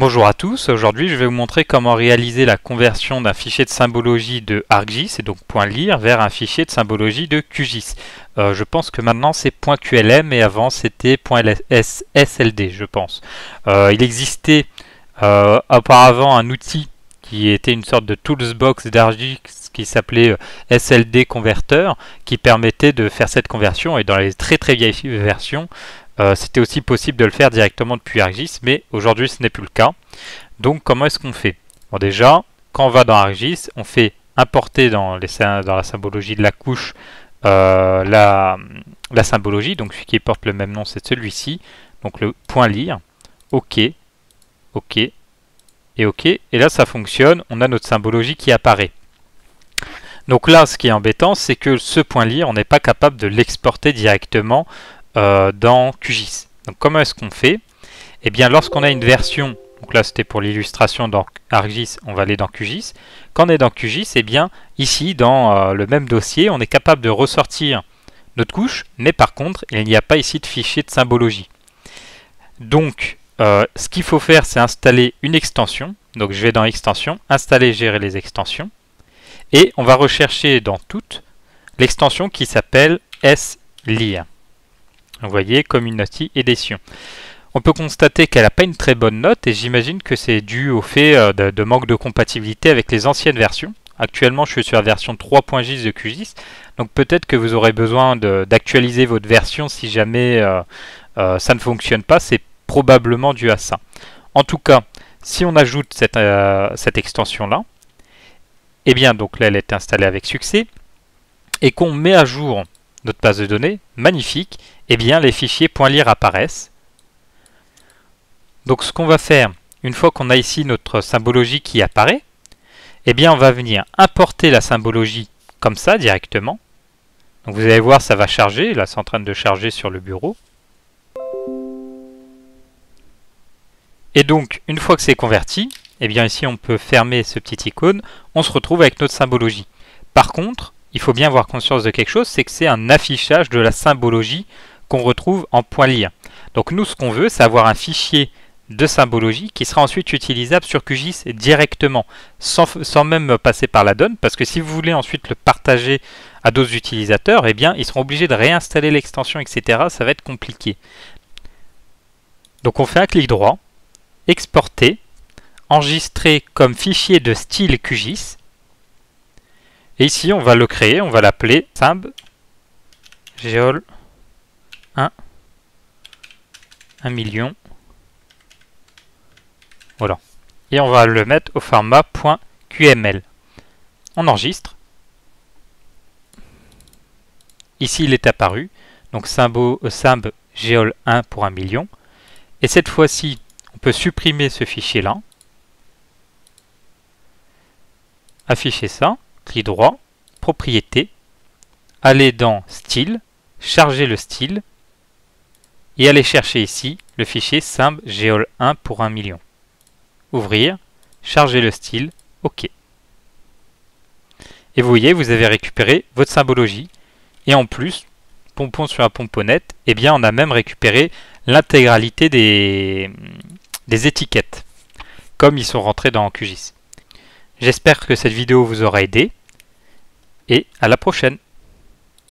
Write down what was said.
Bonjour à tous, aujourd'hui je vais vous montrer comment réaliser la conversion d'un fichier de symbologie de ArcGIS, et donc .lire, vers un fichier de symbologie de QGIS. Euh, je pense que maintenant c'est .qlm et avant c'était .sld, je pense. Euh, il existait euh, auparavant un outil qui était une sorte de toolsbox d'argis qui s'appelait euh, SLD converteur qui permettait de faire cette conversion. Et dans les très très vieilles versions, euh, c'était aussi possible de le faire directement depuis Argis, mais aujourd'hui ce n'est plus le cas. Donc comment est-ce qu'on fait Bon déjà, quand on va dans Argis, on fait importer dans, les, dans la symbologie de la couche euh, la, la, symbologie, donc celui qui porte le même nom c'est celui-ci, donc le point lire, ok, ok, et OK. Et là, ça fonctionne, on a notre symbologie qui apparaît. Donc là, ce qui est embêtant, c'est que ce point lire, on n'est pas capable de l'exporter directement euh, dans QGIS. Donc comment est-ce qu'on fait Eh bien, lorsqu'on a une version, donc là c'était pour l'illustration dans ArcGIS, on va aller dans QGIS. Quand on est dans QGIS, eh bien, ici, dans euh, le même dossier, on est capable de ressortir notre couche, mais par contre, il n'y a pas ici de fichier de symbologie. Donc, euh, ce qu'il faut faire, c'est installer une extension. Donc je vais dans Extensions, Installer, Gérer les extensions. Et on va rechercher dans toutes l'extension qui s'appelle s une Vous voyez, Community Edition. On peut constater qu'elle n'a pas une très bonne note et j'imagine que c'est dû au fait euh, de, manque de compatibilité avec les anciennes versions. Actuellement, je suis sur la version 3.10 de QGIS, donc peut-être que vous aurez besoin d'actualiser votre version si jamais euh, ça ne fonctionne pas. C'est probablement dû à ça. En tout cas, si on ajoute cette, euh, extension-là, et eh bien, donc là, elle est installée avec succès, et qu'on met à jour notre base de données, magnifique, et eh bien, les fichiers .lire apparaissent. Donc, ce qu'on va faire, une fois qu'on a ici notre symbologie qui apparaît, eh bien, on va venir importer la symbologie comme ça directement. Donc, vous allez voir, ça va charger. Là, c'est en train de charger sur le bureau. Et donc, une fois que c'est converti, eh bien ici on peut fermer ce petit icône, on se retrouve avec notre symbologie. Par contre, il faut bien avoir conscience de quelque chose, c'est que c'est un affichage de la symbologie qu'on retrouve en point lire. Donc nous, ce qu'on veut, c'est avoir un fichier de symbologie qui sera ensuite utilisable sur QGIS directement, sans, sans, même passer par la donne, parce que si vous voulez ensuite le partager à d'autres utilisateurs, eh bien, ils seront obligés de réinstaller l'extension, etc. Ça va être compliqué. Donc on fait un clic droit, exporter, enregistrer comme fichier de style QGIS. Et ici, on va le créer, on va l'appeler simb geol 1 1 million. Voilà. Et on va le mettre au format .qml. On enregistre. Ici, il est apparu. Donc, symbo euh, 1 pour 1 million. Et cette fois-ci, on peut supprimer ce fichier-là. Afficher ça, clic droit, propriété, aller dans style, charger le style et aller chercher ici le fichier simple 1 pour 1 million. Ouvrir, charger le style, OK. Et vous voyez, vous avez récupéré votre symbologie. Et en plus, pompon sur la pomponnette, eh bien on a même récupéré l'intégralité des, des étiquettes, comme ils sont rentrés dans QGIS. J'espère que cette vidéo vous aura aidé, et à la prochaine